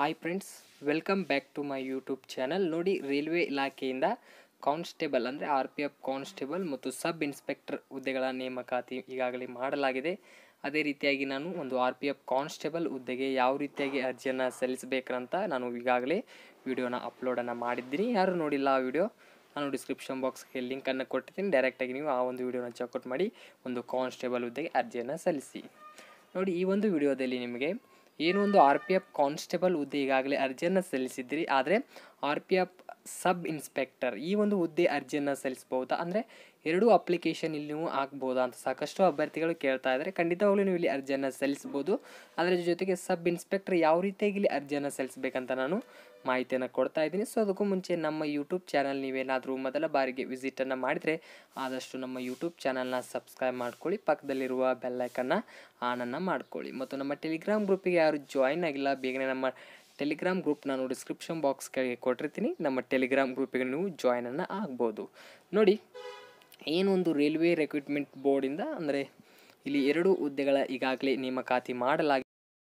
hi friends welcome back to my YouTube channel ನೋಡಿ railway ಇಲಾಖೆಯಿಂದ constable ಅಂದರೆ R P F constable ಮತ್ತು sub inspector ಹುದ್ದೆಗಳ ನೇಮಕಾತಿ ಈಗಾಗಲೇ ಮಾಡಲಾಗಿದೆ ಅದೇ ರೀತಿಯಾಗಿ ನಾನು ಒಂದು ಆರ್ ಪಿ ಎಫ್ ಕಾನ್ಸ್ಟೇಬಲ್ ಹುದ್ದೆಗೆ ಯಾವ ರೀತಿಯಾಗಿ ಅರ್ಜಿಯನ್ನು ಸಲ್ಲಿಸಬೇಕಂತ ನಾನು ಈಗಾಗಲೇ ವಿಡಿಯೋನ ಅಪ್ಲೋಡನ್ನು ಮಾಡಿದ್ದೀನಿ ಯಾರು ನೋಡಿಲ್ಲ ಆ ವಿಡಿಯೋ ನಾನು ಡಿಸ್ಕ್ರಿಪ್ಷನ್ ಬಾಕ್ಸ್ಗೆ ಲಿಂಕನ್ನು ಕೊಟ್ಟಿದ್ದೀನಿ ಡೈರೆಕ್ಟಾಗಿ ನೀವು ಆ ಒಂದು ವಿಡಿಯೋನ ಚೆಕ್ಔಟ್ ಮಾಡಿ ಒಂದು ಕಾನ್ಸ್ಟೇಬಲ್ ಹುದ್ದೆಗೆ ಅರ್ಜಿಯನ್ನು ಸಲ್ಲಿಸಿ ನೋಡಿ ಈ ಒಂದು ವಿಡಿಯೋದಲ್ಲಿ ನಿಮಗೆ ಏನೋ ಒಂದು ಆರ್ ಪಿ ಎಫ್ ಕಾನ್ಸ್ಟೇಬಲ್ ಹುದ್ದೆ ಈಗಾಗಲೇ ಅರ್ಜಿಯನ್ನು ಸಲ್ಲಿಸಿದ್ರಿ ಆದರೆ R P F sub inspector ಈ ಒಂದು ಹುದ್ದೆ ಅರ್ಜಿಯನ್ನು ಸಲ್ಲಿಸ್ಬೋದಾ ಅಂದರೆ ಎರಡೂ ಅಪ್ಲಿಕೇಶನ್ ಇಲ್ಲಿ ನೀವು ಹಾಕ್ಬೋದಾ ಅಂತ ಸಾಕಷ್ಟು ಅಭ್ಯರ್ಥಿಗಳು ಕೇಳ್ತಾ ಇದ್ದಾರೆ ಖಂಡಿತವಾಗ್ಲೂ ನೀವು ಇಲ್ಲಿ ಅರ್ಜಿಯನ್ನು ಸಲ್ಲಿಸ್ಬೋದು ಅದರ ಜೊತೆಗೆ ಸಬ್ ಇನ್ಸ್ಪೆಕ್ಟರ್ ಯಾವ ರೀತಿಯಾಗಿ ಇಲ್ಲಿ ಅರ್ಜಿಯನ್ನು ಸಲ್ಲಿಸಬೇಕಂತ ನಾನು ಮಾಹಿತಿಯನ್ನು ಕೊಡ್ತಾ ಇದ್ದೀನಿ ಸೊ ಅದಕ್ಕೂ ಮುಂಚೆ ನಮ್ಮ ಯೂಟ್ಯೂಬ್ ಚಾನಲ್ ನೀವೇನಾದರೂ ಮೊದಲ ಬಾರಿಗೆ ವಿಸಿಟನ್ನು ಮಾಡಿದರೆ ಆದಷ್ಟು ನಮ್ಮ ಯೂಟ್ಯೂಬ್ ಚಾನಲ್ನ ಸಬ್ಸ್ಕ್ರೈಬ್ ಮಾಡ್ಕೊಳ್ಳಿ ಪಕ್ಕದಲ್ಲಿರುವ ಬೆಲ್ಲೈಕನ್ನು ಆನನ್ನು ಮಾಡ್ಕೊಳ್ಳಿ ಮತ್ತು ನಮ್ಮ ಟೆಲಿಗ್ರಾಮ್ ಗ್ರೂಪಿಗೆ ಯಾರು ಜಾಯಿನ್ ಆಗಿಲ್ಲ ಬೇಗನೆ ನಮ್ಮ ಟೆಲಿಗ್ರಾಮ್ ಗ್ರೂಪ್ ನಾನು ಡಿಸ್ಕ್ರಿಪ್ಷನ್ ಬಾಕ್ಸ್ ಕೆಳಗೆ ಕೊಟ್ಟಿರ್ತೀನಿ ನಮ್ಮ ಟೆಲಿಗ್ರಾಮ್ ಗ್ರೂಪಿಗೆ ನೀವು ಜಾಯ್ನನ್ನು ಆಗ್ಬೋದು ನೋಡಿ ಏನೊಂದು ರೈಲ್ವೆ ರೆಕ್ರೂಟ್ಮೆಂಟ್ ಬೋರ್ಡಿಂದ ಅಂದರೆ ಇಲ್ಲಿ ಎರಡು ಹುದ್ದೆಗಳ ಈಗಾಗಲೇ ನೇಮಕಾತಿ ಮಾಡಲಾಗಿದೆ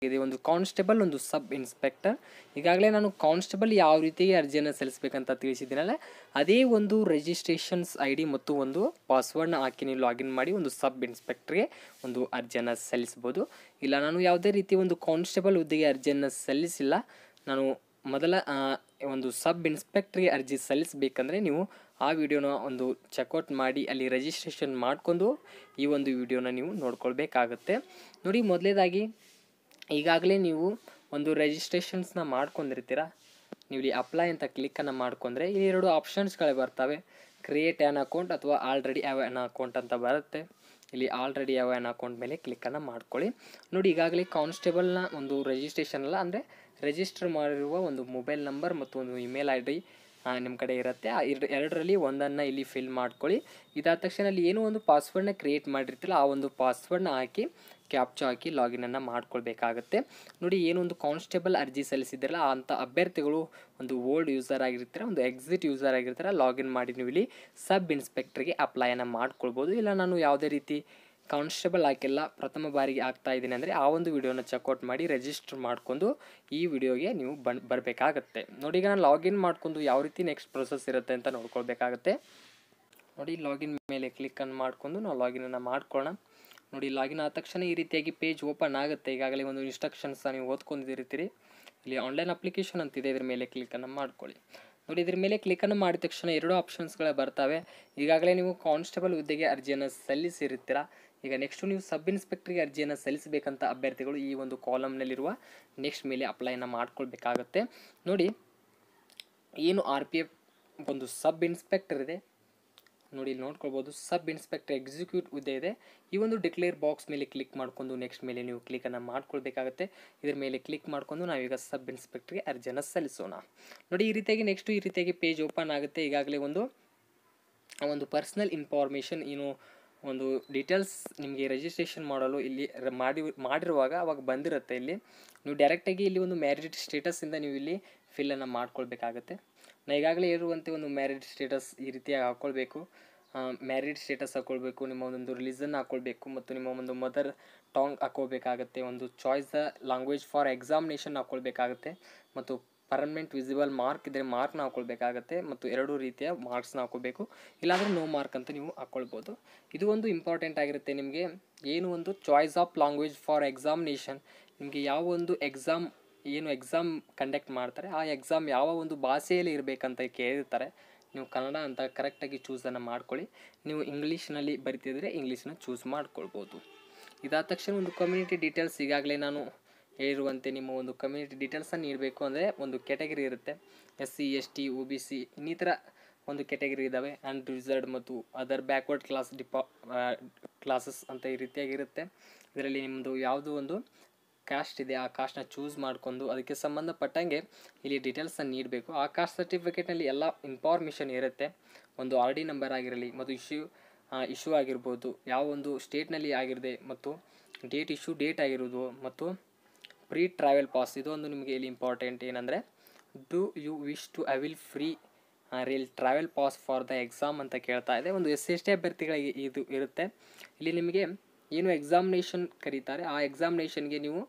ಇದೆ ಒಂದು ಕಾನ್ಸ್ಟೇಬಲ್ ಒಂದು ಸಬ್ ಇನ್ಸ್ಪೆಕ್ಟರ್ ಈಗಾಗಲೇ ನಾನು ಕಾನ್ಸ್ಟೇಬಲ್ ಯಾವ ರೀತಿ ಅರ್ಜಿಯನ್ನು ಸಲ್ಲಿಸಬೇಕಂತ ತಿಳಿಸಿದ್ದೀನಲ್ಲ ಅದೇ ಒಂದು ರಿಜಿಸ್ಟ್ರೇಷನ್ಸ್ ಐ ಡಿ ಮತ್ತು ಒಂದು ಪಾಸ್ವರ್ಡ್ನ ಹಾಕಿ ನೀವು ಲಾಗಿನ್ ಮಾಡಿ ಒಂದು ಸಬ್ ಇನ್ಸ್ಪೆಕ್ಟ್ರಿಗೆ ಒಂದು ಅರ್ಜಿಯನ್ನು ಸಲ್ಲಿಸ್ಬೋದು ಇಲ್ಲ ನಾನು ಯಾವುದೇ ರೀತಿ ಒಂದು ಕಾನ್ಸ್ಟೇಬಲ್ ಹುದ್ದೆಗೆ ಅರ್ಜಿಯನ್ನು ಸಲ್ಲಿಸಿಲ್ಲ ನಾನು ಮೊದಲ ಒಂದು ಸಬ್ ಇನ್ಸ್ಪೆಕ್ಟ್ರಿಗೆ ಅರ್ಜಿ ಸಲ್ಲಿಸಬೇಕಂದ್ರೆ ನೀವು ಆ ವಿಡಿಯೋನ ಒಂದು ಚೆಕ್ಔಟ್ ಮಾಡಿ ಅಲ್ಲಿ ರಿಜಿಸ್ಟ್ರೇಷನ್ ಮಾಡಿಕೊಂಡು ಈ ಒಂದು ವಿಡಿಯೋನ ನೀವು ನೋಡ್ಕೊಳ್ಬೇಕಾಗುತ್ತೆ ನೋಡಿ ಮೊದಲೇದಾಗಿ ಈಗಾಗಲೇ ನೀವು ಒಂದು ರಿಜಿಸ್ಟ್ರೇಷನ್ಸ್ನ ಮಾಡ್ಕೊಂಡಿರ್ತೀರ ನೀವು ಇಲ್ಲಿ ಅಪ್ಲೈ ಅಂತ ಕ್ಲಿಕ್ಕನ್ನು ಮಾಡ್ಕೊಂಡ್ರೆ ಇಲ್ಲಿ ಎರಡು ಆಪ್ಷನ್ಸ್ಗಳೇ ಬರ್ತವೆ ಕ್ರಿಯೇಟ್ ಆ್ಯನ್ ಅಕೌಂಟ್ ಅಥವಾ ಆಲ್ರೆಡಿ ಯಾವ ಆ್ಯನ್ ಅಕೌಂಟ್ ಅಂತ ಬರುತ್ತೆ ಇಲ್ಲಿ ಆಲ್ರೆಡಿ ಯಾವ ಆ್ಯನ್ ಅಕೌಂಟ್ ಮೇಲೆ ಕ್ಲಿಕ್ಕನ್ನು ಮಾಡ್ಕೊಳ್ಳಿ ನೋಡಿ ಈಗಾಗಲೇ ಕಾನ್ಸ್ಟೇಬಲ್ನ ಒಂದು ರಿಜಿಸ್ಟ್ರೇಷನ್ ಅಲ್ಲ ಅಂದರೆ ರಿಜಿಸ್ಟರ್ ಮಾಡಿರುವ ಒಂದು ಮೊಬೈಲ್ ನಂಬರ್ ಮತ್ತು ಒಂದು ಇಮೇಲ್ ಐ ಡಿ ನಿಮ್ಮ ಕಡೆ ಇರುತ್ತೆ ಎರಡು ಎರಡರಲ್ಲಿ ಒಂದನ್ನು ಇಲ್ಲಿ ಫಿಲ್ ಮಾಡ್ಕೊಳ್ಳಿ ಇದಾದ ತಕ್ಷಣ ಅಲ್ಲಿ ಏನೋ ಒಂದು ಪಾಸ್ವರ್ಡ್ನ ಕ್ರಿಯೇಟ್ ಮಾಡಿರ್ತಿಲ್ಲ ಆ ಒಂದು ಪಾಸ್ವರ್ಡ್ನ ಹಾಕಿ ಕ್ಯಾಪ್ಚು ಹಾಕಿ ಲಾಗಿನನ್ನು ಮಾಡ್ಕೊಳ್ಬೇಕಾಗತ್ತೆ ನೋಡಿ ಏನೊಂದು ಕಾನ್ಸ್ಟೇಬಲ್ ಅರ್ಜಿ ಸಲ್ಲಿಸಿದ್ರಲ್ಲ ಅಂಥ ಅಭ್ಯರ್ಥಿಗಳು ಒಂದು ಓಲ್ಡ್ ಯೂಸರ್ ಆಗಿರ್ತಾರೆ ಒಂದು ಎಕ್ಸಿಟ್ ಯೂಸರ್ ಆಗಿರ್ತಾರೆ ಲಾಗಿನ್ ಮಾಡಿ ನೀವು ಇಲ್ಲಿ ಸಬ್ ಇನ್ಸ್ಪೆಕ್ಟ್ರಿಗೆ ಅಪ್ಲೈಯನ್ನು ಮಾಡ್ಕೊಳ್ಬೋದು ಇಲ್ಲ ನಾನು ಯಾವುದೇ ರೀತಿ ಕಾನ್ಸ್ಟೇಬಲ್ ಹಾಕಿಲ್ಲ ಪ್ರಥಮ ಬಾರಿಗೆ ಆಗ್ತಾ ಇದ್ದೀನಿ ಅಂದರೆ ಆ ಒಂದು ವಿಡಿಯೋನ ಚೆಕ್ಔಟ್ ಮಾಡಿ ರಿಜಿಸ್ಟರ್ ಮಾಡಿಕೊಂಡು ಈ ವಿಡಿಯೋಗೆ ನೀವು ಬನ್ ಬರಬೇಕಾಗತ್ತೆ ನೋಡಿ ಈಗ ನಾನು ಲಾಗಿನ್ ಮಾಡಿಕೊಂಡು ಯಾವ ರೀತಿ ನೆಕ್ಸ್ಟ್ ಪ್ರೊಸೆಸ್ ಇರುತ್ತೆ ಅಂತ ನೋಡ್ಕೊಳ್ಬೇಕಾಗತ್ತೆ ನೋಡಿ ಲಾಗಿನ್ ಮೇಲೆ ಕ್ಲಿಕ್ಕನ್ನು ಮಾಡಿಕೊಂಡು ನಾವು ಲಾಗಿನನ್ನು ಮಾಡ್ಕೊಳ್ಳೋಣ ನೋಡಿ ಲಾಗಿನ್ ಆದ ತಕ್ಷಣ ಈ ರೀತಿಯಾಗಿ ಪೇಜ್ ಓಪನ್ ಆಗುತ್ತೆ ಈಗಾಗಲೇ ಒಂದು ಇನ್ಸ್ಟ್ರಕ್ಷನ್ಸ್ ನೀವು ಓದ್ಕೊಂಡಿರ್ತೀರಿ ಇಲ್ಲಿ ಆನ್ಲೈನ್ ಅಪ್ಲಿಕೇಶನ್ ಅಂತಿದೆ ಇದ್ರ ಮೇಲೆ ಕ್ಲಿಕನ್ನು ಮಾಡ್ಕೊಳ್ಳಿ ನೋಡಿ ಇದ್ರ ಮೇಲೆ ಕ್ಲಿಕನ್ನು ಮಾಡಿದ ತಕ್ಷಣ ಎರಡು ಆಪ್ಷನ್ಸ್ಗಳು ಬರ್ತವೆ ಈಗಾಗಲೇ ನೀವು ಕಾನ್ಸ್ಟೇಬಲ್ ಹುದ್ದೆಗೆ ಅರ್ಜಿಯನ್ನು ಸಲ್ಲಿಸಿರ್ತೀರ ಈಗ ನೆಕ್ಸ್ಟು ನೀವು ಸಬ್ ಇನ್ಸ್ಪೆಕ್ಟ್ರಿಗೆ ಅರ್ಜಿಯನ್ನು ಸಲ್ಲಿಸಬೇಕಂತ ಅಭ್ಯರ್ಥಿಗಳು ಈ ಒಂದು ಕಾಲಮ್ನಲ್ಲಿರುವ ನೆಕ್ಸ್ಟ್ ಮೇಲೆ ಅಪ್ಲೈನ ಮಾಡ್ಕೊಳ್ಬೇಕಾಗತ್ತೆ ನೋಡಿ ಏನು ಆರ್ ಪಿ ಎಫ್ ಒಂದು ಸಬ್ ಇನ್ಸ್ಪೆಕ್ಟರ್ ಇದೆ ನೋಡಿ ಇಲ್ಲಿ ನೋಡ್ಕೊಳ್ಬೋದು ಸಬ್ ಇನ್ಸ್ಪೆಕ್ಟರ್ ಎಕ್ಸಿಕ್ಯೂಟ್ ಹುದ್ದೆ ಇದೆ ಈ ಒಂದು ಡಿಕ್ಲೇರ್ ಬಾಕ್ಸ್ ಮೇಲೆ ಕ್ಲಿಕ್ ಮಾಡಿಕೊಂಡು ನೆಕ್ಸ್ಟ್ ಮೇಲೆ ನೀವು ಕ್ಲಿಕ್ಕನ್ನು ಮಾಡ್ಕೊಳ್ಬೇಕಾಗುತ್ತೆ ಇದ್ರ ಮೇಲೆ ಕ್ಲಿಕ್ ಮಾಡಿಕೊಂಡು ನಾವೀಗ ಸಬ್ ಇನ್ಸ್ಪೆಕ್ಟ್ರಿಗೆ ಅರ್ಜಿಯನ್ನು ಸಲ್ಲಿಸೋಣ ನೋಡಿ ಈ ರೀತಿಯಾಗಿ ನೆಕ್ಸ್ಟು ಈ ರೀತಿಯಾಗಿ ಪೇಜ್ ಓಪನ್ ಆಗುತ್ತೆ ಈಗಾಗಲೇ ಒಂದು ಒಂದು ಪರ್ಸ್ನಲ್ ಇನ್ಫಾರ್ಮೇಷನ್ ಏನು ಒಂದು ಡೀಟೇಲ್ಸ್ ನಿಮಗೆ ರಿಜಿಸ್ಟ್ರೇಷನ್ ಮಾಡಲು ಇಲ್ಲಿ ಮಾಡಿ ಮಾಡಿರುವಾಗ ಅವಾಗ ಬಂದಿರುತ್ತೆ ಇಲ್ಲಿ ನೀವು ಡೈರೆಕ್ಟಾಗಿ ಇಲ್ಲಿ ಒಂದು ಮ್ಯಾರಿಡ್ ಸ್ಟೇಟಸಿಂದ ನೀವು ಇಲ್ಲಿ ಫಿಲ್ಲನ್ನು ಮಾಡ್ಕೊಳ್ಬೇಕಾಗತ್ತೆ ನಾ ಈಗಾಗಲೇ ಇರುವಂತೆ ಒಂದು ಮ್ಯಾರಿಡ್ ಸ್ಟೇಟಸ್ ಈ ರೀತಿಯಾಗಿ ಹಾಕ್ಕೊಳ್ಬೇಕು ಮ್ಯಾರಿಡ್ ಸ್ಟೇಟಸ್ ಹಾಕ್ಕೊಳ್ಬೇಕು ನಿಮ್ಮ ಒಂದೊಂದು ರಿಲೀಸನ್ ಹಾಕ್ಕೊಳ್ಬೇಕು ಮತ್ತು ನಿಮ್ಮ ಒಂದು ಮದರ್ ಟಾಂಗ್ ಹಾಕ್ಕೋಬೇಕಾಗತ್ತೆ ಒಂದು choice the language for examination ಹಾಕ್ಕೊಳ್ಬೇಕಾಗತ್ತೆ ಮತ್ತು ಪರ್ಮನೆಂಟ್ ವಿಸಿಬಲ್ ಮಾರ್ಕ್ ಇದ್ದರೆ ಮಾರ್ಕ್ನ ಹಾಕ್ಕೊಳ್ಬೇಕಾಗತ್ತೆ ಮತ್ತು ಎರಡೂ ರೀತಿಯ ಮಾರ್ಕ್ಸ್ನ ಹಾಕ್ಕೋಬೇಕು ಇಲ್ಲಾಂದರೆ ನೋ ಮಾರ್ಕ್ ಅಂತ ನೀವು ಹಾಕ್ಕೊಳ್ಬೋದು ಇದು ಒಂದು ಇಂಪಾರ್ಟೆಂಟ್ ಆಗಿರುತ್ತೆ ನಿಮಗೆ ಏನು ಒಂದು choice of language for examination ನಿಮಗೆ ಯಾವ ಒಂದು ಎಕ್ಸಾಮ್ ಏನು ಎಕ್ಸಾಮ್ ಕಂಡಕ್ಟ್ ಮಾಡ್ತಾರೆ ಆ ಎಕ್ಸಾಮ್ ಯಾವ ಒಂದು ಭಾಷೆಯಲ್ಲಿ ಇರಬೇಕಂತ ಕೇಳಿರ್ತಾರೆ ನೀವು ಕನ್ನಡ ಅಂತ ಕರೆಕ್ಟಾಗಿ ಚೂಸನ್ನು ಮಾಡ್ಕೊಳ್ಳಿ ನೀವು ಇಂಗ್ಲೀಷ್ನಲ್ಲಿ ಬರಿತಿದ್ರೆ ಇಂಗ್ಲೀಷನ್ನ ಚೂಸ್ ಮಾಡ್ಕೊಳ್ಬೋದು ಇದಾದ ತಕ್ಷಣ ಒಂದು ಕಮ್ಯುನಿಟಿ ಡೀಟೇಲ್ಸ್ ಈಗಾಗಲೇ ನಾನು ಹೇಳಿರುವಂತೆ ನಿಮ್ಮ ಒಂದು ಕಮ್ಯುನಿಟಿ ಡೀಟೇಲ್ಸನ್ನು ನೀಡಬೇಕು ಅಂದರೆ ಒಂದು ಕ್ಯಾಟಗರಿ ಇರುತ್ತೆ S C S T O B C ಇನ್ನಿತರ ಒಂದು ಕೆಟಗರಿ ಇದ್ದಾವೆ ಆ್ಯಂಡ್ ರಿಸರ್ಡ್ ಮತ್ತು ಅದರ್ ಬ್ಯಾಕ್ವರ್ಡ್ ಕ್ಲಾಸ್ ಡಿಪಾ ಕ್ಲಾಸಸ್ ಅಂತ ಈ ರೀತಿಯಾಗಿರುತ್ತೆ ಇದರಲ್ಲಿ ನಿಮ್ಮದು ಯಾವುದೋ ಒಂದು ಕಾಸ್ಟ್ ಇದೆ ಆ ಕಾಸ್ಟ್ನ ಚೂಸ್ ಮಾಡಿಕೊಂಡು ಅದಕ್ಕೆ ಸಂಬಂಧಪಟ್ಟಂಗೆ ಇಲ್ಲಿ ಡೀಟೇಲ್ಸನ್ನು ನೀಡಬೇಕು ಆ ಕಾಸ್ಟ್ ಸರ್ಟಿಫಿಕೇಟ್ನಲ್ಲಿ ಎಲ್ಲ ಇನ್ಫಾರ್ಮೇಷನ್ ಇರುತ್ತೆ ಒಂದು ಆರ್ ಡಿ ನಂಬರ್ ಆಗಿರಲಿ ಮತ್ತು ಇಶ್ಯೂ ಇಶ್ಯೂ ಆಗಿರ್ಬೋದು ಯಾವ ಒಂದು ಸ್ಟೇಟ್ನಲ್ಲಿ ಆಗಿರದೆ ಮತ್ತು ಡೇಟ್ ಇಶ್ಯೂ ಡೇಟ್ ಆಗಿರೋದು ಮತ್ತು ಪ್ರೀ ಟ್ರಾವೆಲ್ ಪಾಸ್ ಇದೊಂದು ನಿಮಗೆ ಇಲ್ಲಿ ಇಂಪಾರ್ಟೆಂಟ್ ಏನಂದರೆ do you wish to avail free rail travel pass for the exam ಅಂತ ಕೇಳ್ತಾ ಇದೆ ಒಂದು ಎಸ್ ಟಿ ಅಭ್ಯರ್ಥಿಗಳಿಗೆ ಇದು ಇರುತ್ತೆ ಇಲ್ಲಿ ನಿಮಗೆ ಏನು ಎಕ್ಸಾಮಿನೇಷನ್ ಕರೀತಾರೆ ಆ ಎಕ್ಸಾಮಿನೇಷನ್ಗೆ ನೀವು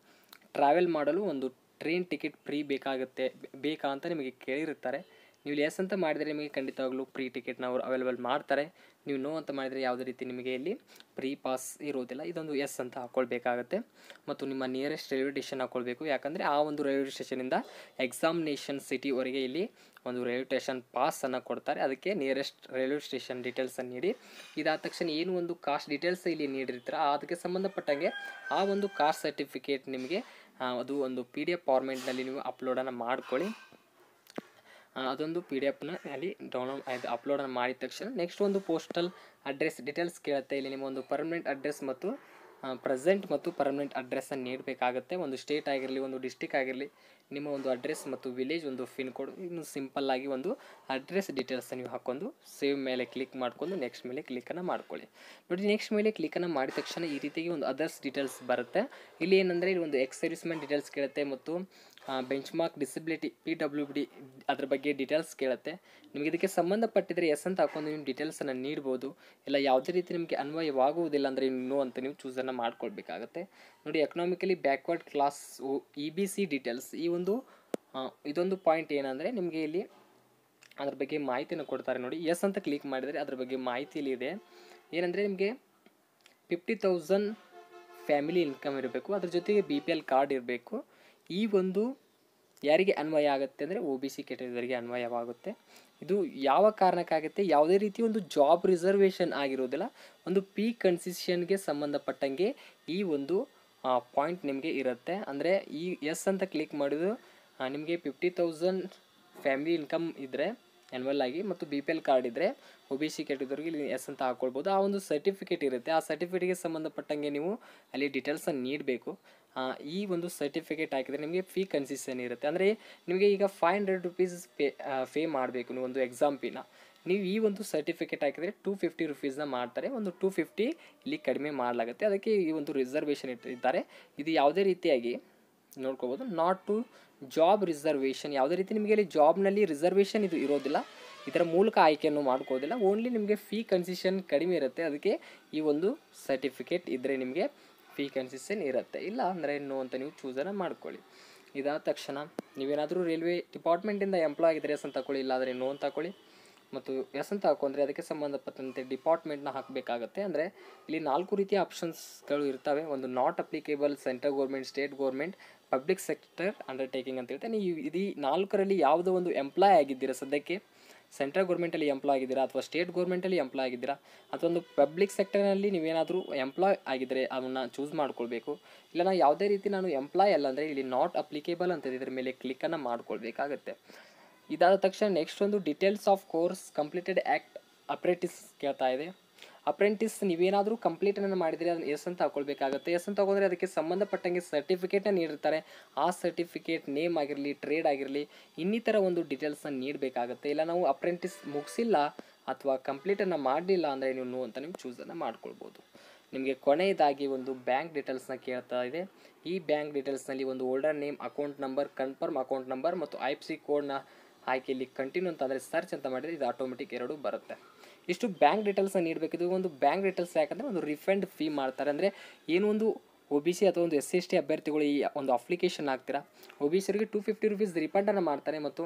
ಟ್ರಾವೆಲ್ ಮಾಡಲು ಒಂದು ಟ್ರೈನ್ ಟಿಕೆಟ್ ಫ್ರೀ ಬೇಕಾಗುತ್ತೆ ಬೇಕಾ ಅಂತ ನಿಮಗೆ ಕೇಳಿರುತ್ತಾರೆ ನೀವು ಎಸ್ ಅಂತ ಮಾಡಿದರೆ ನಿಮಗೆ ಖಂಡಿತವಾಗ್ಲೂ ಪ್ರೀ ಟಿಕೆಟ್ನ ಅವರು ಅವೈಲೇಬಲ್ ಮಾಡ್ತಾರೆ ನೀವು ನೋ ಅಂತ ಮಾಡಿದರೆ ಯಾವುದೇ ರೀತಿ ನಿಮಗೆ ಇಲ್ಲಿ ಪ್ರೀ ಪಾಸ್ ಇರೋದಿಲ್ಲ ಇದೊಂದು ಎಸ್ ಅಂತ ಹಾಕ್ಕೊಳ್ಬೇಕಾಗತ್ತೆ ಮತ್ತು ನಿಮ್ಮ ನಿಯರೆಸ್ಟ್ ರೈಲ್ವೆ ಸ್ಟೇಷನ್ ಹಾಕ್ಕೊಳ್ಬೇಕು ಯಾಕಂದರೆ ಆ ಒಂದು ರೈಲ್ವೆ ಸ್ಟೇಷನಿಂದ ಎಕ್ಸಾಮಿನೇಷನ್ ಸಿಟಿವರೆಗೆ ಇಲ್ಲಿ ಒಂದು ರೈಲ್ವೆ ಸ್ಟೇಷನ್ ಪಾಸನ್ನು ಕೊಡ್ತಾರೆ ಅದಕ್ಕೆ ನಿಯರೆಸ್ಟ್ ರೈಲ್ವೆ ಸ್ಟೇಷನ್ ಡೀಟೇಲ್ಸನ್ನು ನೀಡಿ ಇದಾದ ತಕ್ಷಣ ಏನು ಒಂದು ಕಾಸ್ಟ್ ಡೀಟೇಲ್ಸ್ ಇಲ್ಲಿ ನೀಡಿರ್ತಾರೆ ಅದಕ್ಕೆ ಸಂಬಂಧಪಟ್ಟಂಗೆ ಆ ಒಂದು ಕಾಸ್ಟ್ ಸರ್ಟಿಫಿಕೇಟ್ ನಿಮಗೆ ಅದು ಒಂದು ಪಿ ಡಿ ಎಫ್ ಫಾರ್ಮೆಟ್ನಲ್ಲಿ ನೀವು ಅಪ್ಲೋಡನ್ನು ಮಾಡ್ಕೊಳ್ಳಿ ಅದೊಂದು ಪಿ ಡಿ ಎಫ್ನ ಅಲ್ಲಿ ಡೌನ್ಲೋಡ್ ಆಯ್ತು ಅಪ್ಲೋಡನ್ನು ಮಾಡಿದ ತಕ್ಷಣ ನೆಕ್ಸ್ಟ್ ಒಂದು ಪೋಸ್ಟಲ್ ಅಡ್ರೆಸ್ ಡೀಟೇಲ್ಸ್ ಕೇಳುತ್ತೆ ಇಲ್ಲಿ ನಿಮ್ಮ ಒಂದು ಪರ್ಮನೆಂಟ್ ಅಡ್ರೆಸ್ ಮತ್ತು ಪ್ರೆಸೆಂಟ್ ಮತ್ತು ಪರ್ಮನೆಂಟ್ ಅಡ್ರೆಸ್ಸನ್ನು ನೀಡಬೇಕಾಗುತ್ತೆ ಒಂದು ಸ್ಟೇಟ್ ಆಗಿರಲಿ ಒಂದು ಡಿಸ್ಟಿಕ್ ಆಗಿರಲಿ ನಿಮ್ಮ ಒಂದು ಅಡ್ರೆಸ್ ಮತ್ತು ವಿಲೇಜ್ ಒಂದು ಫಿನ್ ಕೋಡ್ ಇನ್ನು ಸಿಂಪಲ್ಲಾಗಿ ಒಂದು ಅಡ್ರೆಸ್ ಡೀಟೇಲ್ಸನ್ನು ನೀವು ಹಾಕೊಂಡು ಸೇವ್ ಮೇಲೆ ಕ್ಲಿಕ್ ಮಾಡಿಕೊಂಡು ನೆಕ್ಸ್ಟ್ ಮೇಲೆ ಕ್ಲಿಕ್ಕನ್ನು ಮಾಡ್ಕೊಳ್ಳಿ ನೋಡಿ ನೆಕ್ಸ್ಟ್ ಮೇಲೆ ಕ್ಲಿಕ್ಕನ್ನು ಮಾಡಿದ ತಕ್ಷಣ ಈ ರೀತಿಯಾಗಿ ಒಂದು ಅದರ್ಸ್ ಡೀಟೇಲ್ಸ್ ಬರುತ್ತೆ ಇಲ್ಲಿ ಏನಂದರೆ ಇಲ್ಲಿ ಒಂದು ಎಕ್ಸ್ ಸರ್ವಿಸ್ಮೆಂಟ್ ಡೀಟೇಲ್ಸ್ ಕೇಳುತ್ತೆ ಮತ್ತು benchmark disability P W D ಅದ್ರ ಬಗ್ಗೆ ಡೀಟೇಲ್ಸ್ ಕೇಳುತ್ತೆ ನಿಮಗೆ ಇದಕ್ಕೆ ಸಂಬಂಧಪಟ್ಟಿದ್ರೆ ಎಸ್ ಅಂತ ಹಾಕೊಂಡು ನೀವು ಡೀಟೇಲ್ಸನ್ನು ನೀಡ್ಬೋದು ಇಲ್ಲ ಯಾವುದೇ ರೀತಿ ನಿಮಗೆ ಅನ್ವಯವಾಗುವುದಿಲ್ಲ ಅಂದರೆ ನೋ ಅಂತ ನೀವು ಚೂಸನ್ನು ಮಾಡ್ಕೊಳ್ಬೇಕಾಗತ್ತೆ ನೋಡಿ economically backward class E B C details ಈ ಒಂದು ಇದೊಂದು ಪಾಯಿಂಟ್ ಏನಂದರೆ ನಿಮಗೆ ಇಲ್ಲಿ ಅದ್ರ ಬಗ್ಗೆ ಮಾಹಿತಿಯನ್ನು ಕೊಡ್ತಾರೆ ನೋಡಿ ಎಸ್ ಅಂತ ಕ್ಲಿಕ್ ಮಾಡಿದರೆ ಅದ್ರ ಬಗ್ಗೆ ಮಾಹಿತಿಯಲ್ಲಿ ಇದೆ ಏನಂದರೆ ನಿಮಗೆ ಫಿಫ್ಟಿ ತೌಸಂಡ್ ಫ್ಯಾಮಿಲಿ ಇನ್ಕಮ್ ಇರಬೇಕು ಅದ್ರ ಜೊತೆಗೆ ಬಿ ಪಿ ಎಲ್ ಕಾರ್ಡ್ ಇರಬೇಕು ಈ ಒಂದು ಯಾರಿಗೆ ಅನ್ವಯ ಆಗುತ್ತೆ ಅಂದರೆ ಒ ಬಿ ಸಿ ಕೆಟಗರಿಗೆ ಅನ್ವಯವಾಗುತ್ತೆ ಇದು ಯಾವ ಕಾರಣಕ್ಕಾಗುತ್ತೆ ಯಾವುದೇ ರೀತಿ ಒಂದು ಜಾಬ್ ರಿಸರ್ವೇಷನ್ ಆಗಿರೋದಿಲ್ಲ ಒಂದು ಪಿ ಕನ್ಸಿಷನ್ಗೆ ಸಂಬಂಧಪಟ್ಟಂಗೆ ಈ ಒಂದು ಪಾಯಿಂಟ್ ನಿಮಗೆ ಇರುತ್ತೆ ಅಂದರೆ ಈ ಎಸ್ ಅಂತ ಕ್ಲಿಕ್ ಮಾಡಿದ್ರು ನಿಮಗೆ ಫಿಫ್ಟಿ ತೌಸಂಡ್ ಫ್ಯಾಮಿಲಿ ಇನ್ಕಮ್ ಇದ್ದರೆ ಎನ್ವೆಲ್ ಆಗಿ ಮತ್ತು ಬಿ ಪಿ ಎಲ್ ಕಾರ್ಡ್ ಇದ್ದರೆ ಒ ಬಿ ಸಿ ಕೆಟಗರಿಗೆ ಇಲ್ಲಿ ಎಸ್ ಅಂತ ಹಾಕ್ಕೊಳ್ಬೋದು ಆ ಒಂದು ಸರ್ಟಿಫಿಕೇಟ್ ಇರುತ್ತೆ ಆ ಸರ್ಟಿಫಿಕೇಟ್ಗೆ ಸಂಬಂಧಪಟ್ಟಂಗೆ ನೀವು ಅಲ್ಲಿ ಡೀಟೇಲ್ಸನ್ನು ನೀಡಬೇಕು ಈ ಒಂದು ಸರ್ಟಿಫಿಕೇಟ್ ಹಾಕಿದರೆ ನಿಮಗೆ ಫೀ ಕನ್ಸಿಷನ್ ಇರುತ್ತೆ ಅಂದರೆ ನಿಮಗೆ ಈಗ five hundred rupees pay pay ಮಾಡಬೇಕು ನೀವು ಒಂದು ಎಕ್ಸಾಮ್ ಫೀನ ನೀವು ಈ ಒಂದು ಸರ್ಟಿಫಿಕೇಟ್ ಹಾಕಿದರೆ ಟೂ ಫಿಫ್ಟಿ ರುಪೀಸ್ನ ಮಾಡ್ತಾರೆ ಒಂದು ಟೂ ಫಿಫ್ಟಿ ಇಲ್ಲಿ ಕಡಿಮೆ ಮಾಡಲಾಗುತ್ತೆ ಅದಕ್ಕೆ ಈ ಒಂದು ರಿಸರ್ವೇಷನ್ ಇಟ್ಟಿದ್ದಾರೆ ಇದು ಯಾವುದೇ ರೀತಿಯಾಗಿ ನೋಡ್ಕೋಬೋದು ನಾಟ್ ಟು ಜಾಬ್ ರಿಸರ್ವೇಷನ್ ಯಾವುದೇ ರೀತಿ ನಿಮಗೆ ಇಲ್ಲಿ ಜಾಬ್ನಲ್ಲಿ ರಿಸರ್ವೇಷನ್ ಇದು ಇರೋದಿಲ್ಲ ಇದರ ಮೂಲಕ ಆಯ್ಕೆಯನ್ನು ಮಾಡ್ಕೋದಿಲ್ಲ ಓನ್ಲಿ ನಿಮಗೆ ಫೀ ಕನ್ಸಿಷನ್ ಕಡಿಮೆ ಇರುತ್ತೆ ಅದಕ್ಕೆ ಈ ಒಂದು ಸರ್ಟಿಫಿಕೇಟ್ ಇದ್ದರೆ ನಿಮಗೆ ಫೀ ಕನ್ಸಿಷನ್ ಇರುತ್ತೆ ಇಲ್ಲ ಅಂದರೆ ನೋ ಅಂತ ನೀವು ಚೂಸನ್ನು ಮಾಡ್ಕೊಳ್ಳಿ ಇದಾದ ತಕ್ಷಣ ನೀವೇನಾದರೂ ರೈಲ್ವೆ ಡಿಪಾರ್ಟ್ಮೆಂಟಿಂದ ಎಂಪ್ಲಾಯ್ ಆಗಿದ್ರೆ ಎಸ್ ಅಂತ ಇಲ್ಲ ಇಲ್ಲಾದರೆ ನೋ ಅಂತ ತಗೊಳ್ಳಿ ಮತ್ತು ಎಸ್ ಅಂತ ಹಾಕೊಂಡ್ರೆ ಅದಕ್ಕೆ ಸಂಬಂಧಪಟ್ಟಂತೆ ಡಿಪಾರ್ಟ್ಮೆಂಟ್ನ ಹಾಕಬೇಕಾಗತ್ತೆ ಅಂದರೆ ಇಲ್ಲಿ ನಾಲ್ಕು ರೀತಿಯ ಆಪ್ಷನ್ಸ್ಗಳು ಇರ್ತವೆ ಒಂದು not applicable central government state government public sector undertaking ಅಂತ ಹೇಳ್ತೇನೆ ನೀವು ಇದು ನಾಲ್ಕರಲ್ಲಿ ಯಾವುದೋ ಒಂದು ಎಂಪ್ಲಾಯ್ ಆಗಿದ್ದೀರಾ ಸದ್ಯಕ್ಕೆ ಸೆಂಟ್ರಲ್ ಗೌರ್ಮೆಂಟಲ್ಲಿ ಎಂಪ್ಲಾಯ್ ಆಗಿದ್ದೀರಾ ಅಥವಾ ಸ್ಟೇಟ್ ಗೌರ್ಮೆಂಟಲ್ಲಿ ಎಂಪ್ಲಾಯ್ ಆಗಿದ್ದೀರಾ ಅಥವಾ ಒಂದು ಪಬ್ಲಿಕ್ ಸೆಕ್ಟರ್ನಲ್ಲಿ ನೀವೇನಾದರೂ ಎಂಪ್ಲಾಯ್ ಆಗಿದ್ದರೆ ಅದನ್ನು ಚೂಸ್ ಮಾಡ್ಕೊಳ್ಬೇಕು ಇಲ್ಲ ನಾನು ಯಾವುದೇ ರೀತಿ ನಾನು ಎಂಪ್ಲಾಯ್ ಅಲ್ಲ ಅಂದರೆ ಇಲ್ಲಿ ನಾಟ್ ಅಪ್ಲಿಕೇಬಲ್ ಅಂತ ಇದ್ರ ಮೇಲೆ ಕ್ಲಿಕ್ಕನ್ನು ಮಾಡ್ಕೊಳ್ಬೇಕಾಗತ್ತೆ ಇದಾದ ತಕ್ಷಣ ನೆಕ್ಸ್ಟ್ ಒಂದು details of course completed act apprentice ಕೇಳ್ತಾ ಇದೆ ಅಪ್ರೆಂಟಿಸ್ ನೀವೇನಾದರೂ ಕಂಪ್ಲೀಟನ್ನು ಮಾಡಿದರೆ ಅದನ್ನು ಎಸ್ ಅಂತ ತಗೊಳ್ಬೇಕಾಗುತ್ತೆ ಎಸ್ ಅಂತ ತಗೊಂಡ್ರೆ ಅದಕ್ಕೆ ಸಂಬಂಧಪಟ್ಟಂಗೆ ಸರ್ಟಿಫಿಕೇಟನ್ನು ನೀಡಿರ್ತಾರೆ ಆ ಸರ್ಟಿಫಿಕೇಟ್ ನೇಮ್ ಆಗಿರಲಿ ಟ್ರೇಡ್ ಆಗಿರಲಿ ಇನ್ನಿತರ ಒಂದು ಡೀಟೇಲ್ಸನ್ನು ನೀಡಬೇಕಾಗುತ್ತೆ ಇಲ್ಲ ನಾವು ಅಪ್ರೆಂಟಿಸ್ ಮುಗಿಸಿಲ್ಲ ಅಥವಾ ಕಂಪ್ಲೀಟನ್ನು ಮಾಡಲಿಲ್ಲ ಅಂದರೆ ನೀವು ನೋ ಅಂತ ನೀವು ಚೂಸನ್ನು ಮಾಡ್ಕೊಳ್ಬೋದು ನಿಮಗೆ ಕೊನೆಯದಾಗಿ ಒಂದು ಬ್ಯಾಂಕ್ ಡೀಟೇಲ್ಸ್ನ ಕೇಳ್ತಾ ಇದೆ ಈ ಬ್ಯಾಂಕ್ ಡೀಟೇಲ್ಸ್ನಲ್ಲಿ ಒಂದು holder name account number confirm account number ಮತ್ತು ಐ ಪಿ ಸಿ ಕೋಡ್ನ ಆಯ್ಕೆ ಇಲ್ಲಿ ಕಂಟಿನ್ಯೂ ಅಂತಂದರೆ ಸರ್ಚ್ ಅಂತ ಮಾಡಿದರೆ ಇದು ಆಟೋಮೆಟಿಕ್ ಎರಡು ಬರುತ್ತೆ ಇಷ್ಟು ಬ್ಯಾಂಕ್ ಡೀಟೇಲ್ಸನ್ನು ಇದು ಒಂದು ಬ್ಯಾಂಕ್ ಡೀಟೇಲ್ಸ್ ಯಾಕಂದರೆ ಒಂದು ರಿಫಂಡ್ ಫೀ ಮಾಡ್ತಾರೆ ಅಂದರೆ ಏನೊಂದು ಒ ಬಿ ಸಿ ಅಥವಾ ಒಂದು ಎಸ್ ಸಿ ಎಸ್ ಟಿ ಅಭ್ಯರ್ಥಿಗಳು ಈ ಒಂದು ಅಪ್ಲಿಕೇಶನ್ ಹಾಕ್ತೀರಾ ಒ ಬಿ ಅವರಿಗೆ ಟು ಫಿಫ್ಟಿ ರುಪೀಸ್ ರಿಫಂಡನ್ನು ಮಾಡ್ತಾರೆ ಮತ್ತು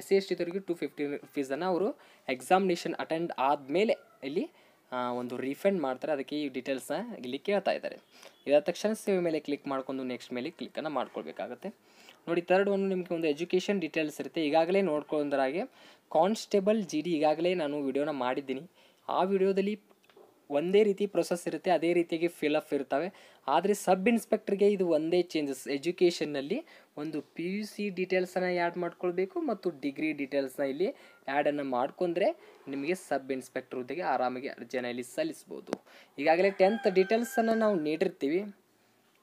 ಎಸ್ ಸಿ ಎಸ್ ಟಿದವರಿಗೆ ಟು ಫಿಫ್ಟಿ ರುಪೀಸನ್ನು ಅವರು ಎಕ್ಸಾಮಿನೇಷನ್ ಅಟೆಂಡ್ ಆದಮೇಲೆ ಇಲ್ಲಿ ಒಂದು ರಿಫಂಡ್ ಮಾಡ್ತಾರೆ ಅದಕ್ಕೆ ಈ ಡೀಟೇಲ್ಸ್ನ ಇಲ್ಲಿ ಕೇಳ್ತಾ ಇದ್ದಾರೆ ಇದಾದ ತಕ್ಷಣ ಸೇವೆ ಮೇಲೆ ಕ್ಲಿಕ್ ಮಾಡಿಕೊಂಡು ನೆಕ್ಸ್ಟ್ ಮೇಲೆ ಕ್ಲಿಕ್ಕನ್ನು ಮಾಡ್ಕೊಳ್ಬೇಕಾಗತ್ತೆ ನೋಡಿ ತರ್ಡ್ ಒಂದು ನಿಮಗೆ ಒಂದು ಎಜುಕೇಷನ್ ಡೀಟೇಲ್ಸ್ ಇರುತ್ತೆ ಈಗಾಗಲೇ ನೋಡ್ಕೊಂಡ್ರಾಗೆ ಕಾನ್ಸ್ಟೇಬಲ್ ಜಿ ಡಿ ಈಗಾಗಲೇ ನಾನು ವಿಡಿಯೋನ ಮಾಡಿದ್ದೀನಿ ಆ ವಿಡಿಯೋದಲ್ಲಿ ಒಂದೇ ರೀತಿ ಪ್ರೊಸೆಸ್ ಇರುತ್ತೆ ಅದೇ ರೀತಿಯಾಗಿ ಅಪ್ ಇರ್ತವೆ ಆದರೆ ಸಬ್ ಇನ್ಸ್ಪೆಕ್ಟರ್ಗೆ ಇದು ಒಂದೇ ಚೇಂಜಸ್ ಎಜುಕೇಷನ್ನಲ್ಲಿ ಒಂದು ಪಿ ಯು ಸಿ ಡೀಟೇಲ್ಸನ್ನು ಆ್ಯಡ್ ಮಾಡ್ಕೊಳ್ಬೇಕು ಮತ್ತು ಡಿಗ್ರಿ ಡೀಟೇಲ್ಸ್ನ ಇಲ್ಲಿ ಆ್ಯಡನ್ನು ಮಾಡ್ಕೊಂಡ್ರೆ ನಿಮಗೆ ಸಬ್ ಇನ್ಸ್ಪೆಕ್ಟರ್ ಹುದ್ದೆಗೆ ಆರಾಮಾಗಿ ಅರ್ಜಿಯನ್ನು ಇಲ್ಲಿ ಸಲ್ಲಿಸ್ಬೋದು ಈಗಾಗಲೇ ಟೆಂತ್ ಡೀಟೇಲ್ಸನ್ನು ನಾವು ನೀಡಿರ್ತೀವಿ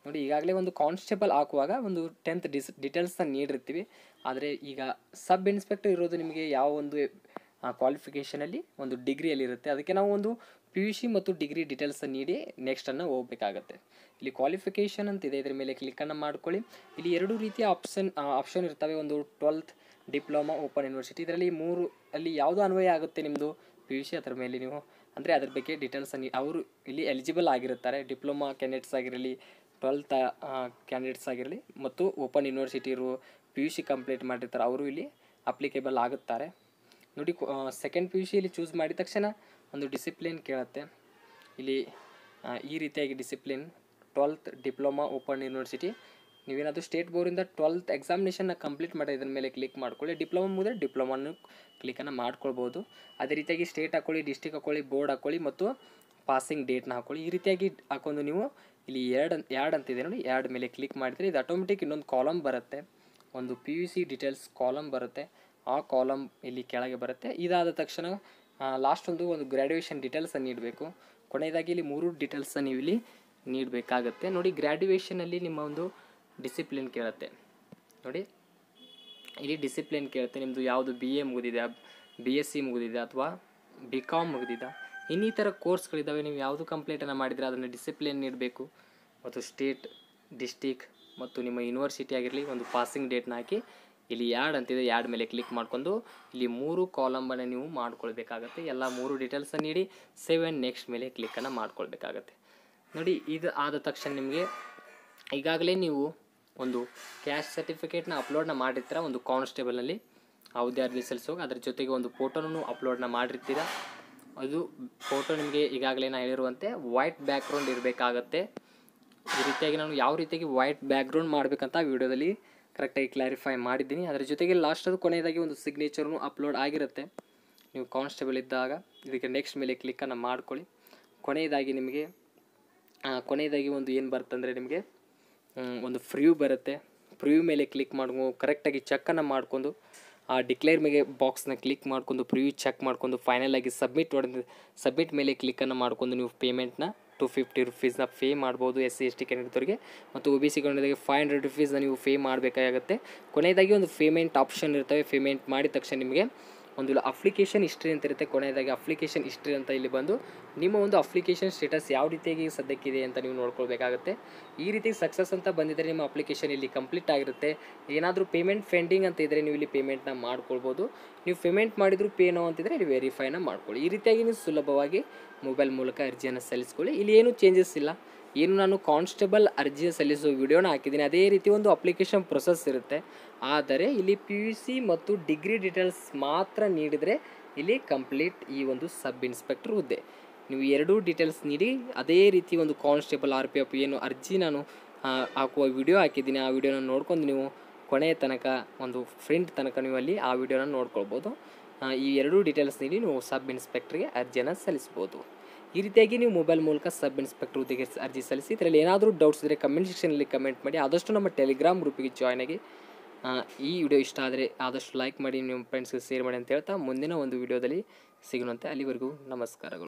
ನೋಡಿ ಈಗಾಗಲೇ ಒಂದು ಕಾನ್ಸ್ಟೇಬಲ್ ಹಾಕುವಾಗ ಒಂದು ಟೆಂತ್ ಡಿಸ್ ಡೀಟೇಲ್ಸನ್ನ ನೀಡಿರ್ತೀವಿ ಆದರೆ ಈಗ ಸಬ್ ಇನ್ಸ್ಪೆಕ್ಟರ್ ಇರೋದು ನಿಮಗೆ ಯಾವ ಒಂದು ಕ್ವಾಲಿಫಿಕೇಷನಲ್ಲಿ ಒಂದು ಡಿಗ್ರಿಯಲ್ಲಿರುತ್ತೆ ಅದಕ್ಕೆ ನಾವು ಒಂದು ಪಿ ಯು ಸಿ ಮತ್ತು ಡಿಗ್ರಿ ಡೀಟೇಲ್ಸನ್ನು ನೀಡಿ ನೆಕ್ಸ್ಟನ್ನು ಹೋಗಬೇಕಾಗತ್ತೆ ಇಲ್ಲಿ ಕ್ವಾಲಿಫಿಕೇಷನ್ ಅಂತಿದೆ ಇದರ ಮೇಲೆ ಕ್ಲಿಕ್ಕನ್ನು ಮಾಡ್ಕೊಳ್ಳಿ ಇಲ್ಲಿ ಎರಡು ರೀತಿಯ ಆಪ್ಷನ್ ಆಪ್ಷನ್ ಇರ್ತವೆ ಒಂದು ಟ್ವೆಲ್ತ್ ಡಿಪ್ಲೊಮಾ ಓಪನ್ ಯೂನಿವರ್ಸಿಟಿ ಇದರಲ್ಲಿ ಮೂರು ಅಲ್ಲಿ ಯಾವುದು ಅನ್ವಯ ಆಗುತ್ತೆ ನಿಮ್ಮದು ಪಿ ಯು ಸಿ ಅದರ ಮೇಲೆ ನೀವು ಅಂದರೆ ಅದ್ರ ಬಗ್ಗೆ ಡೀಟೇಲ್ಸನ್ನು ಅವರು ಇಲ್ಲಿ ಎಲಿಜಿಬಲ್ ಆಗಿರುತ್ತಾರೆ ಡಿಪ್ಲೊಮಾ ಕ್ಯಾಂಡಿಡೇಟ್ಸ್ ಆಗಿರಲಿ ಟ್ವೆಲ್ತ್ ಕ್ಯಾಂಡಿಡೇಟ್ಸ್ ಆಗಿರಲಿ ಮತ್ತು ಓಪನ್ ಯೂನಿವರ್ಸಿಟಿರು ಪಿ ಯು ಸಿ ಕಂಪ್ಲೀಟ್ ಮಾಡಿರ್ತಾರೆ ಅವರು ಇಲ್ಲಿ ಅಪ್ಲಿಕೇಬಲ್ ಆಗುತ್ತಾರೆ ನೋಡಿ ಸೆಕೆಂಡ್ ಪಿ ಯು ಸಿ ಇಲ್ಲಿ ಚೂಸ್ ಮಾಡಿದ ತಕ್ಷಣ ಒಂದು ಡಿಸಿಪ್ಲಿನ್ ಕೇಳುತ್ತೆ ಇಲ್ಲಿ ಈ ರೀತಿಯಾಗಿ discipline twelfth diploma open university ನೀವೇನಾದರೂ ಸ್ಟೇಟ್ ಬೋರ್ಡಿಂದ ಟ್ವೆಲ್ತ್ ಎಕ್ಸಾಮಿನೇಷನ್ನ ಕಂಪ್ಲೀಟ್ ಮಾಡಿ ಇದರ ಮೇಲೆ ಕ್ಲಿಕ್ ಮಾಡ್ಕೊಳ್ಳಿ ಡಿಪ್ಲೊಮಾ ಮುಂದೆ ಡಿಪ್ಲೊಮಾನು ಕ್ಲಿಕನ್ನು ಮಾಡ್ಕೊಳ್ಬೋದು ಅದೇ ರೀತಿಯಾಗಿ ಸ್ಟೇಟ್ ಹಾಕೊಳ್ಳಿ ಡಿಸ್ಟಿಕ್ ಹಾಕೊಳ್ಳಿ ಬೋರ್ಡ್ ಹಾಕೊಳ್ಳಿ ಮತ್ತು ಪಾಸಿಂಗ್ ಡೇಟ್ನ ಹಾಕೊಳ್ಳಿ ಈ ರೀತಿಯಾಗಿ ಹಾಕೊಂಡು ನೀವು ಇಲ್ಲಿ ಎರಡು ಎರಡು ಅಂತಿದೆ ನೋಡಿ ಎರಡು ಮೇಲೆ ಕ್ಲಿಕ್ ಮಾಡಿದರೆ ಇದು ಆಟೋಮೆಟಿಕ್ ಇನ್ನೊಂದು ಕಾಲಮ್ ಬರುತ್ತೆ ಒಂದು P U C details column ಬರುತ್ತೆ ಆ ಕಾಲಮ್ ಇಲ್ಲಿ ಕೆಳಗೆ ಬರುತ್ತೆ ಇದಾದ ತಕ್ಷಣ ಲಾಸ್ಟ್ ಒಂದು ಒಂದು ಗ್ರ್ಯಾಡ್ಯುಯೇಷನ್ ಡೀಟೇಲ್ಸನ್ನು ನೀಡಬೇಕು ಕೊನೆಯದಾಗಿ ಇಲ್ಲಿ ಮೂರು ಡೀಟೇಲ್ಸನ್ನು ನೀವು ಇಲ್ಲಿ ನೀಡಬೇಕಾಗತ್ತೆ ನೋಡಿ ಗ್ರ್ಯಾಡ್ಯುಯೇಷನಲ್ಲಿ ನಿಮ್ಮ ಒಂದು ಡಿಸಿಪ್ಲಿನ್ ಕೇಳುತ್ತೆ ನೋಡಿ ಇಲ್ಲಿ ಡಿಸಿಪ್ಲಿನ್ ಕೇಳುತ್ತೆ ನಿಮ್ಮದು ಯಾವುದು ಬಿ ಎ ಮುಗಿದಿದೆ ಬಿ ಎಸ್ ಸಿ e ಮುಗಿದಿದೆ ಅಥವಾ ಬಿ ಕಾಮ್ ಮುಗಿದಿದೆ ಇನ್ನಿತರ ಕೋರ್ಸ್ಗಳಿದ್ದಾವೆ ನೀವು ಯಾವುದು ಕಂಪ್ಲೀಟನ್ನು ಮಾಡಿದರೆ ಅದನ್ನು ಡಿಸಿಪ್ಲಿನ್ ನೀಡಬೇಕು ಮತ್ತು ಸ್ಟೇಟ್ ಡಿಸ್ಟಿಕ್ ಮತ್ತು ನಿಮ್ಮ ಯೂನಿವರ್ಸಿಟಿ ಆಗಿರಲಿ ಒಂದು ಪಾಸಿಂಗ್ ಡೇಟ್ನ ಹಾಕಿ ಇಲ್ಲಿ ಯಾಡ್ ಅಂತಿದೆ ಯಾಡ್ ಮೇಲೆ ಕ್ಲಿಕ್ ಮಾಡಿಕೊಂಡು ಇಲ್ಲಿ ಮೂರು ಕಾಲಂಬನ್ನು ನೀವು ಮಾಡ್ಕೊಳ್ಬೇಕಾಗತ್ತೆ ಎಲ್ಲ ಮೂರು ಡೀಟೇಲ್ಸನ್ನು ನೀಡಿ ಸೇವ್ ನೆಕ್ಸ್ಟ್ ಮೇಲೆ ಕ್ಲಿಕ್ಕನ್ನು ಮಾಡ್ಕೊಳ್ಬೇಕಾಗತ್ತೆ ನೋಡಿ ಇದು ಆದ ತಕ್ಷಣ ನಿಮಗೆ ಈಗಾಗಲೇ ನೀವು ಒಂದು ಕ್ಯಾಶ್ ಸರ್ಟಿಫಿಕೇಟ್ನ ಅಪ್ಲೋಡ್ನ ಮಾಡಿರ್ತೀರ ಒಂದು ಕಾನ್ಸ್ಟೇಬಲ್ನಲ್ಲಿ ಯಾವುದೇ ಅರ್ಜಿ ಸಲ್ಲಿಸುವಾಗ ಅದ್ರ ಜೊತೆಗೆ ಒಂದು ಫೋಟೋನೂ ಅಪ್ಲೋಡ್ನ ಮಾಡಿರ್ತೀರ ಅದು ಫೋಟೋ ನಿಮಗೆ ಈಗಾಗಲೇ ನಾನು ಹೇಳಿರುವಂತೆ ವೈಟ್ ಬ್ಯಾಕ್ಗ್ರೌಂಡ್ ಇರಬೇಕಾಗತ್ತೆ ಈ ರೀತಿಯಾಗಿ ನಾನು ಯಾವ ರೀತಿಯಾಗಿ ವೈಟ್ ಬ್ಯಾಕ್ಗ್ರೌಂಡ್ ಮಾಡಬೇಕಂತ ವಿಡಿಯೋದಲ್ಲಿ ಕರೆಕ್ಟಾಗಿ ಕ್ಲಾರಿಫೈ ಮಾಡಿದ್ದೀನಿ ಅದರ ಜೊತೆಗೆ ಲಾಸ್ಟ್ ಅದು ಕೊನೆಯದಾಗಿ ಒಂದು ಸಿಗ್ನೇಚರ್ನು ಅಪ್ಲೋಡ್ ಆಗಿರುತ್ತೆ ನೀವು ಕಾನ್ಸ್ಟೇಬಲ್ ಇದ್ದಾಗ ಇದಕ್ಕೆ ನೆಕ್ಸ್ಟ್ ಮೇಲೆ ಕ್ಲಿಕ್ಕನ್ನು ಮಾಡ್ಕೊಳ್ಳಿ ಕೊನೆಯದಾಗಿ ನಿಮಗೆ ಕೊನೆಯದಾಗಿ ಒಂದು ಏನು ಬರುತ್ತಂದರೆ ನಿಮಗೆ ಒಂದು ಫ್ರೀವ್ ಬರುತ್ತೆ ಫ್ರೀವ್ ಮೇಲೆ ಕ್ಲಿಕ್ ಮಾಡ್ಕೊಂಡು ಕರೆಕ್ಟಾಗಿ ಚೆಕ್ಕನ್ನು ಮಾಡಿಕೊಂಡು ಆ ಡಿಕ್ಲೇರ್ ಮೇಲೆ ಬಾಕ್ಸ್ನ ಕ್ಲಿಕ್ ಮಾಡ್ಕೊಂಡು ಪ್ರಿವ್ಯೂ ಚೆಕ್ ಮಾಡ್ಕೊಂಡು ಫೈನಲ್ ಆಗಿ ಸಬ್ಮಿಟ್ ಹೊಡೆದ ಸಬ್ಮಿಟ್ ಮೇಲೆ ಕ್ಲಿಕ್ಕನ್ನು ಮಾಡ್ಕೊಂಡು ನೀವು ಪೇಮೆಂಟ್ನ ಟು ಫಿಫ್ಟಿ ರುಪೀಸ್ನ ಪೇ ಮಾಡ್ಬೋದು ಎಸ್ ಸಿ ಎಸ್ ಟಿ ಕ್ಯಾಂಡಿಡೇಟ್ರಿಗೆ ಮತ್ತು ಒ ಬಿ ಸಿ ಕ್ಯಾಂಡಿಡೇಟ್ಗೆ ಫೈವ್ ಹಂಡ್ರೆಡ್ ರುಪೀಸ್ನ ನೀವು ಪೇ ಮಾಡಬೇಕಾಗುತ್ತೆ ಕೊನೆಯದಾಗಿ ಒಂದು ಪೇಮೆಂಟ್ ಆಪ್ಷನ್ ಇರ್ತವೆ ಪೇಮೆಂಟ್ ಮಾಡಿದ ತಕ್ಷಣ ನಿಮಗೆ ಒಂದು ಅಪ್ಲಿಕೇಶನ್ ಹಿಸ್ಟ್ರಿ ಅಂತ ಇರುತ್ತೆ ಕೊನೆಯದಾಗಿ ಅಪ್ಲಿಕೇಶನ್ ಹಿಸ್ಟ್ರಿ ಅಂತ ಇಲ್ಲಿ ಬಂದು ನಿಮ್ಮ ಒಂದು ಅಪ್ಲಿಕೇಶನ್ ಸ್ಟೇಟಸ್ ಯಾವ ರೀತಿಯಾಗಿ ಸದ್ಯಕ್ಕಿದೆ ಅಂತ ನೀವು ನೋಡ್ಕೊಳ್ಬೇಕಾಗುತ್ತೆ ಈ ರೀತಿ ಸಕ್ಸಸ್ ಅಂತ ಬಂದಿದ್ದರೆ ನಿಮ್ಮ ಅಪ್ಲಿಕೇಶನ್ ಇಲ್ಲಿ ಕಂಪ್ಲೀಟ್ ಆಗಿರುತ್ತೆ ಏನಾದರೂ ಪೇಮೆಂಟ್ ಫೆಂಡಿಂಗ್ ಅಂತ ಇದ್ದರೆ ನೀವು ಇಲ್ಲಿ ಪೇಮೆಂಟ್ನ ಮಾಡ್ಕೊಳ್ಬೋದು ನೀವು ಪೇಮೆಂಟ್ ಮಾಡಿದರೂ ಪೇನೋ ಅಂತಿದ್ರೆ ಇಲ್ಲಿ ವೆರಿಫೈನ ಮಾಡ್ಕೊಳ್ಳಿ ಈ ರೀತಿಯಾಗಿ ನೀವು ಸುಲಭವಾಗಿ ಮೊಬೈಲ್ ಮೂಲಕ ಅರ್ಜಿಯನ್ನು ಸಲ್ಲಿಸ್ಕೊಳ್ಳಿ ಇಲ್ಲಿ ಏನೂ ಚೇಂಜಸ್ ಇಲ್ಲ ಏನು ನಾನು ಕಾನ್ಸ್ಟೇಬಲ್ ಅರ್ಜಿ ಸಲ್ಲಿಸುವ ವಿಡಿಯೋನ ಹಾಕಿದ್ದೀನಿ ಅದೇ ರೀತಿ ಒಂದು ಅಪ್ಲಿಕೇಶನ್ ಪ್ರೊಸೆಸ್ ಇರುತ್ತೆ ಆದರೆ ಇಲ್ಲಿ ಪಿ ಯು ಸಿ ಮತ್ತು ಡಿಗ್ರಿ ಡೀಟೇಲ್ಸ್ ಮಾತ್ರ ನೀಡಿದರೆ ಇಲ್ಲಿ ಕಂಪ್ಲೀಟ್ ಈ ಒಂದು ಸಬ್ ಇನ್ಸ್ಪೆಕ್ಟರ್ ಹುದ್ದೆ ನೀವು ಎರಡೂ ಡೀಟೇಲ್ಸ್ ನೀಡಿ ಅದೇ ರೀತಿ ಒಂದು ಕಾನ್ಸ್ಟೇಬಲ್ ಆರ್ ಪಿ ಎಫ್ ಏನು ಅರ್ಜಿ ನಾನು ಹಾಕುವ ವಿಡಿಯೋ ಹಾಕಿದ್ದೀನಿ ಆ ವಿಡಿಯೋನ ನೋಡ್ಕೊಂಡು ನೀವು ಕೊನೆಯ ತನಕ ಒಂದು ಫ್ರೆಂಡ್ ತನಕ ನೀವು ಅಲ್ಲಿ ಆ ವಿಡಿಯೋನ ನೋಡ್ಕೊಳ್ಬೋದು ಈ ಎರಡೂ ಡೀಟೇಲ್ಸ್ ನೀಡಿ ನೀವು ಸಬ್ ಇನ್ಸ್ಪೆಕ್ಟ್ರಿಗೆ ಅರ್ಜಿಯನ್ನು ಸಲ್ಲಿಸ್ಬೋದು ಈ ರೀತಿಯಾಗಿ ನೀವು ಮೊಬೈಲ್ ಮೂಲಕ ಸಬ್ ಇನ್ಸ್ಪೆಕ್ಟರ್ ಹುದ್ದೆಗೆ ಅರ್ಜಿ ಸಲ್ಲಿಸಿ ಇದರಲ್ಲಿ ಏನಾದರೂ ಡೌಟ್ಸ್ ಇದ್ದರೆ ಕಮೆಂಟ್ ಸೆಕ್ಷನಲ್ಲಿ ಕಮೆಂಟ್ ಮಾಡಿ ಆದಷ್ಟು ನಮ್ಮ ಟೆಲಿಗ್ರಾಮ್ ಗ್ರೂಪಿಗೆ ಜಾಯ್ನ್ ಆಗಿ ಈ ವಿಡಿಯೋ ಇಷ್ಟ ಆದರೆ ಆದಷ್ಟು ಲೈಕ್ ಮಾಡಿ ನಿಮ್ಮ ಫ್ರೆಂಡ್ಸ್ಗೆ ಶೇರ್ ಮಾಡಿ ಅಂತ ಹೇಳ್ತಾ ಮುಂದಿನ ಒಂದು ವಿಡಿಯೋದಲ್ಲಿ ಸಿಗೋಣಂತೆ ಅಲ್ಲಿವರೆಗೂ ನಮಸ್ಕಾರಗಳು